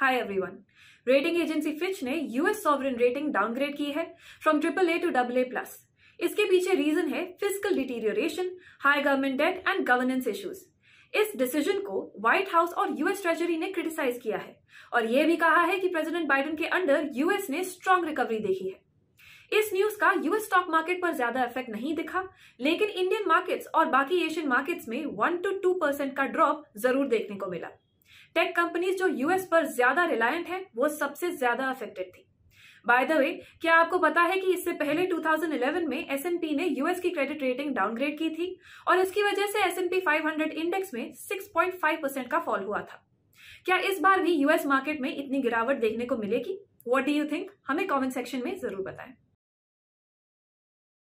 हाय everyone rating agency Fitch ने US sovereign rating downgrade की है from triple A to double A plus इसके पीछे रीजन है physical deterioration high government debt and governance issues इस decision को White House और यूएस ट्रेजरी ने क्रिटिसाइज किया है और यह भी कहा है कि प्रेसिडेंट बाइडेन के अंडर यूएस ने स्ट्रांग रिकवरी देखी है इस न्यूज का यूएस स्टॉक मार्केट पर ज्यादा इफेक्ट नहीं दिखा लेकिन इंडियन मार्केट्स और बाकी एशियन मार्केट्स में वन टू टू परसेंट का ड्रॉप जरूर देखने को मिला टेक कंपनीज जो यूएस पर ज्यादा रिलायंट है वो सबसे ज्यादा अफेक्टेड थी बाय द वे क्या आपको पता है कि इससे पहले 2011 में एस ने यूएस की क्रेडिट रेटिंग डाउनग्रेड की थी और इसकी वजह से एस 500 इंडेक्स में 6.5 परसेंट का फॉल हुआ था क्या इस बार भी यूएस मार्केट में इतनी गिरावट देखने को मिलेगी वॉट डू यू थिंक हमें कॉमेंट सेक्शन में जरूर बताएं